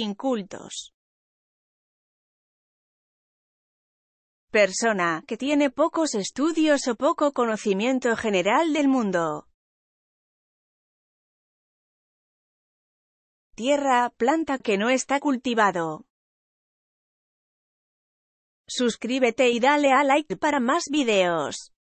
incultos. Persona que tiene pocos estudios o poco conocimiento general del mundo. Tierra, planta que no está cultivado. Suscríbete y dale a like para más videos.